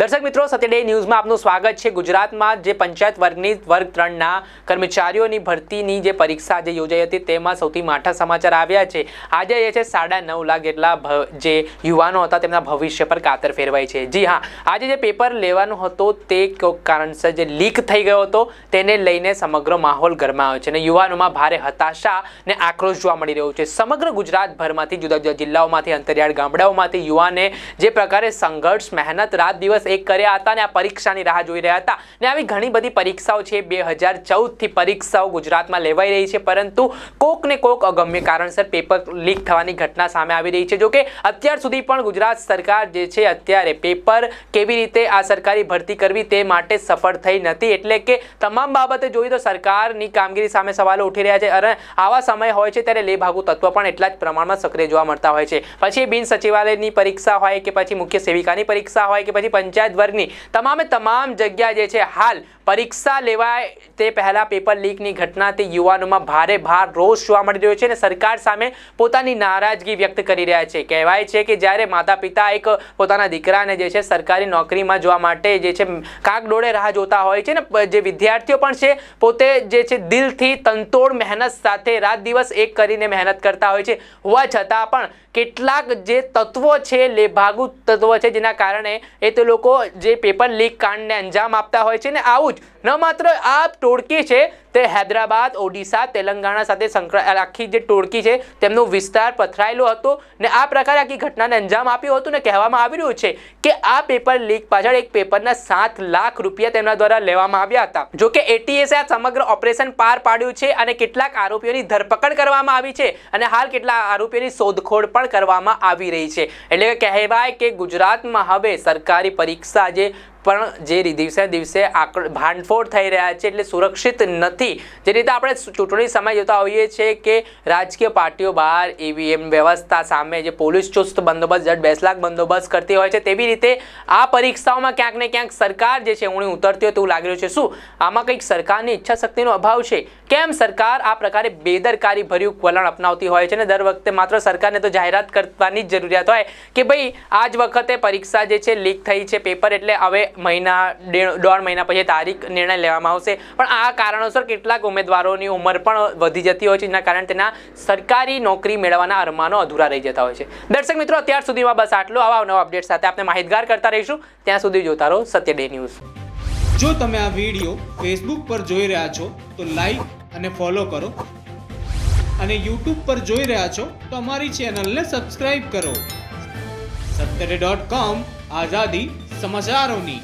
દર્શક મિત્રો સતેડે ન્યૂઝમાં આપનું સ્વાગત છે ગુજરાતમાં જે પંચાયત વર્ગની વર્ગ ત્રણના કર્મચારીઓની ભરતીની જે પરીક્ષા જે યોજાઈ હતી તેમાં સૌથી માઠા સમાચાર આવ્યા છે આજે એ છે સાડા નવ લાખ જેટલા જે યુવાનો હતા તેમના ભવિષ્ય પર કાતર ફેરવાય છે જી હા આજે જે પેપર લેવાનો હતો તે કારણસર જે લીક થઈ ગયો હતો તેને લઈને સમગ્ર માહોલ ગરમાયો છે અને યુવાનોમાં ભારે હતાશા ને આક્રોશ જોવા મળી રહ્યો છે સમગ્ર ગુજરાતભરમાંથી જુદા જુદા જિલ્લાઓમાંથી અંતરિયાળ ગામડાઓમાંથી યુવાને જે પ્રકારે સંઘર્ષ મહેનત રાત દિવસ દિવસ એક કર્યા હતા અને આ પરીક્ષાની રાહ જોઈ રહ્યા હતા ને આવી ઘણી બધી પરીક્ષાઓ છે બે હજાર ચૌદથી પરીક્ષાઓ ગુજરાતમાં લેવાઈ રહી છે પરંતુ કોક ને કોક અગમ્ય કારણસર પેપર લીક થવાની ઘટના સામે આવી રહી છે જોકે અત્યાર સુધી પણ ગુજરાત સરકાર જે છે અત્યારે પેપર કેવી રીતે આ સરકારી ભરતી કરવી તે માટે સફળ થઈ નથી એટલે કે તમામ બાબતે જોઈએ તો સરકારની કામગીરી સામે સવાલો ઉઠી રહ્યા છે અને આવા સમય હોય છે ત્યારે લેભાગુ તત્વ પણ એટલા જ પ્રમાણમાં સક્રિય જોવા મળતા હોય છે પછી બિન સચિવાલયની પરીક્ષા હોય કે પછી મુખ્ય સેવિકાની પરીક્ષા હોય કે પછી પંચ પંચાયત વર્ગની તમામે તમામ જગ્યા જે છે હાલ પરીક્ષા લેવાય તે પહેલાં પેપર લીકની ઘટનાથી યુવાનોમાં ભારે ભાર રોષ જોવા મળી રહ્યો છે અને સરકાર સામે પોતાની નારાજગી વ્યક્ત કરી રહ્યા છે કહેવાય છે કે જ્યારે માતા પિતા એક પોતાના દીકરાને જે છે સરકારી નોકરીમાં જોવા માટે જે છે કાગડોળે રાહ જોતા હોય છે ને જે વિદ્યાર્થીઓ પણ છે પોતે જે છે દિલથી તંતોડ મહેનત સાથે રાત દિવસ એક કરીને મહેનત કરતા હોય છે હોવા છતાં પણ કેટલાક જે તત્વો છે લેભાગુ તત્વો છે જેના કારણે એ તે લોકો જે પેપર લીક કાંડને અંજામ આપતા હોય છે ને આવું જ ન માત્ર આપ ટોળકી છે તે હૈદરાબાદ ઓડિશા તેલંગાણા સાથે સંકળાયેલ આખી જે ટોળકી છે તેમનો વિસ્તાર પથરાયેલો હતો ને આ પ્રકારે આખી ઘટનાને અંજામ આપ્યું હતું ને કહેવામાં આવી રહ્યું છે કે આ પેપર લીક પાછળ એક પેપરના સાત લાખ રૂપિયા તેમના દ્વારા લેવામાં આવ્યા હતા જોકે એટીએસે આ સમગ્ર ઓપરેશન પાર પાડ્યું છે અને કેટલાક આરોપીઓની ધરપકડ કરવામાં આવી છે અને હાલ કેટલા આરોપીઓની શોધખોળ પણ કરવામાં આવી રહી છે એટલે કહેવાય કે ગુજરાતમાં હવે સરકારી પરીક્ષા જે પણ જે દિવસે દિવસે આકડ ભાંડફોડ થઈ રહ્યા છે એટલે સુરક્ષિત નથી નથી જે રીતે આપણે ચૂંટણી સમય જોતા હોઈએ છીએ કે રાજકીય પાર્ટીઓ બહાર ઈવીએમ વ્યવસ્થા સામે જે પોલીસ ચુસ્ત બંદોબસ્ત જટ બેસલાક બંદોબસ્ત કરતી હોય છે તેવી રીતે આ પરીક્ષાઓમાં ક્યાંક ને ક્યાંક સરકાર જે છે ઊણી ઉતરતી હોય તેવું લાગી રહ્યું છે શું આમાં કંઈક સરકારની ઈચ્છા શક્તિનો અભાવ છે કેમ સરકાર આ પ્રકારે બેદરકારી ભર્યું વલણ અપનાવતી હોય છે ને દર વખતે માત્ર સરકારને તો જાહેરાત કરવાની જ જરૂરિયાત હોય કે ભાઈ આજ વખતે પરીક્ષા જે છે લીક થઈ છે પેપર એટલે હવે મહિના દોઢ મહિના પછી તારીખ નિર્ણય લેવામાં આવશે પણ આ કારણોસર કેટલાક ઉમેદવારોની ઉંમર પણ વધી જતી હોય છે જેના કારણે તેના સરકારી નોકરી મેળવવાના અરમાનો અધૂરા રહી જતા હોય છે દર્શક મિત્રો અત્યાર સુધીમાં બસ આટલો આવા નવા અપડેટ સાથે આપણે માહિતગાર કરતા રહીશું ત્યાં સુધી જોતા રહો સત્ય ડે ન્યૂઝ જો તમે આ વિડીયો ફેસબુક પર જોઈ રહ્યા છો તો લાઈક અને ફોલો કરો અને યુટ્યુબ પર જોઈ રહ્યા છો તો અમારી ચેનલને સબસ્ક્રાઈબ કરો સત્તરે ડોટ કોમ આઝાદી સમાચારોની